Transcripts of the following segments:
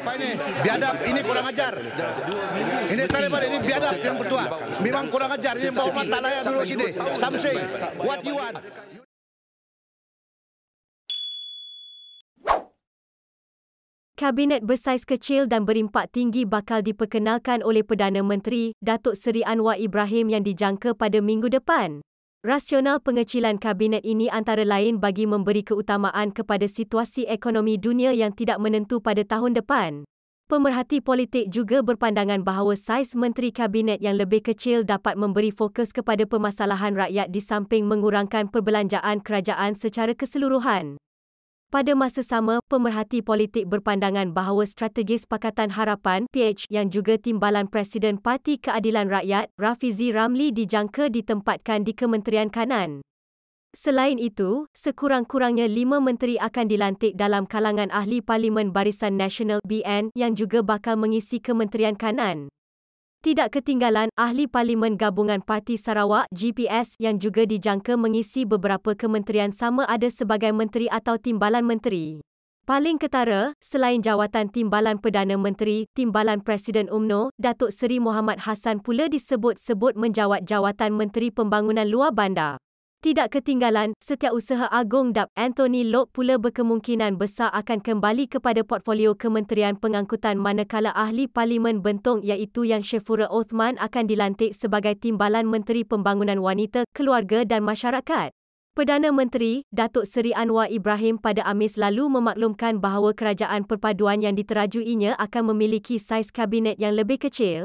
apa ini? Biadab ini kurang ajar. Ini Taliban ini biadab yang berdua. Memang kurang ajar. Ini bawa mata layak dulu sini. Something. What you want? Kabinet bersaiz kecil dan berimpak tinggi bakal diperkenalkan oleh Perdana Menteri Datuk Seri Anwar Ibrahim yang dijangka pada minggu depan. Rasional pengecilan kabinet ini antara lain bagi memberi keutamaan kepada situasi ekonomi dunia yang tidak menentu pada tahun depan. Pemerhati politik juga berpandangan bahawa saiz menteri kabinet yang lebih kecil dapat memberi fokus kepada permasalahan rakyat di samping mengurangkan perbelanjaan kerajaan secara keseluruhan. Pada masa sama, pemerhati politik berpandangan bahawa strategis Pakatan Harapan PH yang juga timbalan Presiden Parti Keadilan Rakyat, Rafizi Ramli dijangka ditempatkan di Kementerian Kanan. Selain itu, sekurang-kurangnya lima menteri akan dilantik dalam kalangan Ahli Parlimen Barisan Nasional BN yang juga bakal mengisi Kementerian Kanan. Tidak ketinggalan ahli parlimen gabungan Parti Sarawak GPS yang juga dijangka mengisi beberapa kementerian sama ada sebagai menteri atau timbalan menteri. Paling ketara, selain jawatan timbalan Perdana Menteri, timbalan Presiden UMNO, Datuk Seri Muhammad Hassan pula disebut-sebut menjawat jawatan Menteri Pembangunan Luar Bandar. Tidak ketinggalan, setiap usaha agung Dap Anthony Lok pula berkemungkinan besar akan kembali kepada portfolio Kementerian Pengangkutan manakala Ahli Parlimen Bentong iaitu Yang Syafura Othman akan dilantik sebagai Timbalan Menteri Pembangunan Wanita, Keluarga dan Masyarakat. Perdana Menteri, Datuk Seri Anwar Ibrahim pada Amis lalu memaklumkan bahawa kerajaan perpaduan yang diterajuinya akan memiliki saiz kabinet yang lebih kecil.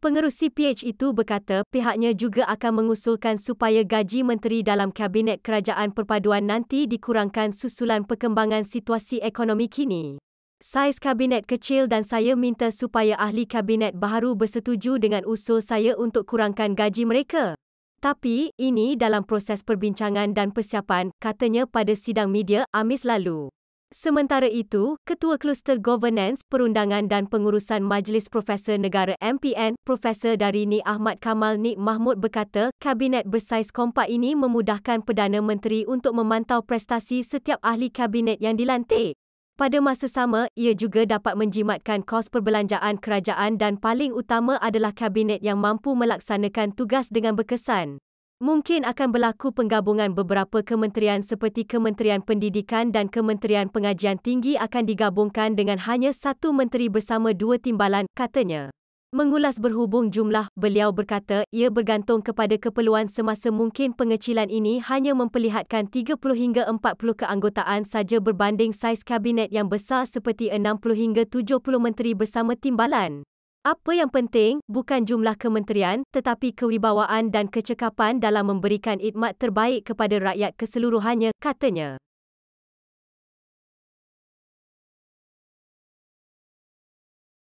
Pengerusi PH itu berkata pihaknya juga akan mengusulkan supaya gaji menteri dalam Kabinet Kerajaan Perpaduan nanti dikurangkan susulan perkembangan situasi ekonomi kini. Saiz kabinet kecil dan saya minta supaya ahli kabinet baru bersetuju dengan usul saya untuk kurangkan gaji mereka. Tapi, ini dalam proses perbincangan dan persiapan, katanya pada sidang media Amis lalu. Sementara itu, Ketua Kluster Governance, Perundangan dan Pengurusan Majlis Profesor Negara MPN, Profesor Darini Ahmad Kamal Nik Mahmud berkata, Kabinet bersaiz kompak ini memudahkan Perdana Menteri untuk memantau prestasi setiap ahli kabinet yang dilantik. Pada masa sama, ia juga dapat menjimatkan kos perbelanjaan kerajaan dan paling utama adalah kabinet yang mampu melaksanakan tugas dengan berkesan. Mungkin akan berlaku penggabungan beberapa kementerian seperti Kementerian Pendidikan dan Kementerian Pengajian Tinggi akan digabungkan dengan hanya satu menteri bersama dua timbalan, katanya. Mengulas berhubung jumlah, beliau berkata ia bergantung kepada keperluan semasa mungkin pengecilan ini hanya memperlihatkan 30 hingga 40 keanggotaan saja berbanding saiz kabinet yang besar seperti 60 hingga 70 menteri bersama timbalan. Apa yang penting, bukan jumlah kementerian, tetapi kewibawaan dan kecekapan dalam memberikan idmat terbaik kepada rakyat keseluruhannya, katanya.